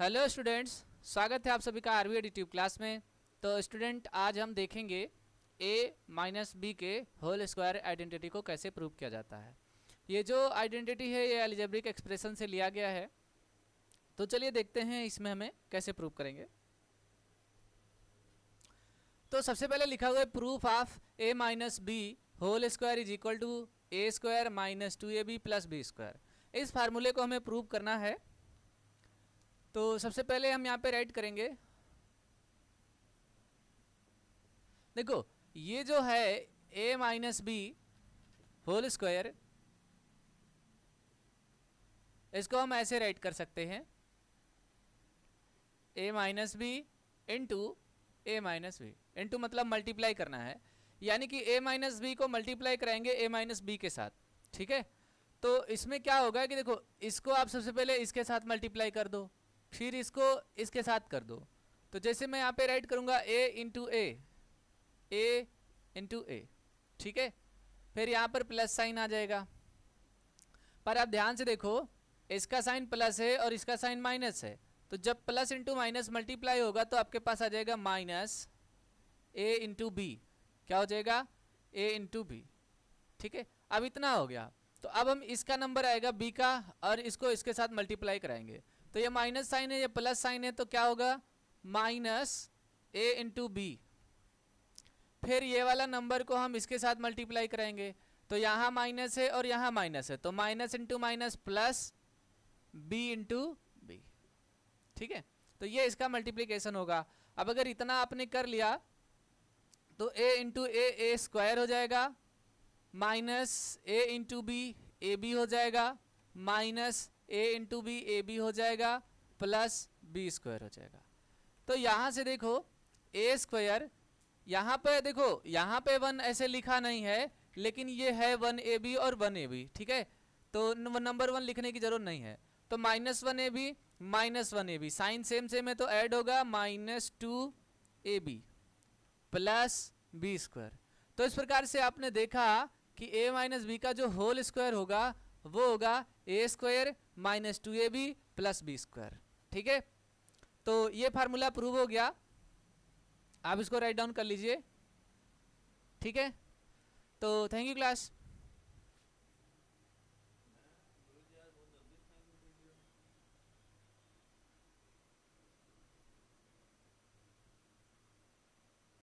hello students स्वागत है आप सभी का आरवी वी क्लास में तो स्टूडेंट आज हम देखेंगे ए माइनस बी के होल स्क्वायर आइडेंटिटी को कैसे प्रूव किया जाता है ये जो आइडेंटिटी है ये एलिजेब्रिक एक्सप्रेशन से लिया गया है तो चलिए देखते हैं इसमें हमें कैसे प्रूव करेंगे तो सबसे पहले लिखा हुआ है proof of A minus B whole square is equal to A square minus two A B plus B square इस फार्मूले को हमें प्रूव करना है तो सबसे पहले हम यहाँ पे राइट करेंगे देखो ये जो है A minus B whole square इसको हम ऐसे राइट कर सकते हैं A minus B into A minus B into मतलब मल्टीप्लाई करना है यानी कि ए माइनस बी को मल्टीप्लाई कराएंगे ए माइनस बी के साथ ठीक है तो इसमें क्या होगा कि देखो इसको आप सबसे पहले इसके साथ मल्टीप्लाई कर दो फिर इसको इसके साथ कर दो तो जैसे मैं यहाँ पे राइट करूँगा ए इंटू ए ए इंटू ए ठीक है फिर यहाँ पर प्लस साइन आ जाएगा पर आप ध्यान से देखो इसका साइन प्लस है और इसका साइन माइनस है तो जब प्लस इंटू माइनस मल्टीप्लाई होगा तो आपके पास आ जाएगा माइनस ए इंटू बी क्या हो जाएगा ए इंटू बी ठीक है अब इतना हो गया तो अब हम इसका नंबर आएगा बी का और इसको इसके साथ मल्टीप्लाई कराएंगे तो ये माइनस साइन है ये प्लस साइन है तो क्या होगा माइनस ए इंटू बी फिर ये वाला नंबर को हम इसके साथ मल्टीप्लाई करेंगे तो यहाँ माइनस है और यहाँ माइनस है तो minus into minus plus B into B ठीक है तो ये इसका मल्टीप्लीकेशन होगा अब अगर इतना आपने कर लिया तो a into A A square हो जाएगा minus A into B A B हो जाएगा minus A into B A B हो जाएगा प्लस बी स्क्वायर हो जाएगा तो यहाँ से देखो ए स्क्वायर यहाँ पे देखो यहाँ पे वन ऐसे लिखा नहीं है लेकिन ये है वन ए बी और वन ए बी ठीक है तो नंबर वन लिखने की ज़रूरत नहीं है तो minus one A B minus one A B sign same same है तो ऐड होगा minus two A B plus B square तो इस प्रकार से आपने देखा कि ए माइनस बी का जो होल स्क्वायर होगा वो होगा A square minus two A B plus B square ठीक है तो ये फार्मूला प्रूव हो गया आप इसको राइट डाउन कर लीजिए ठीक है तो थैंक यू क्लास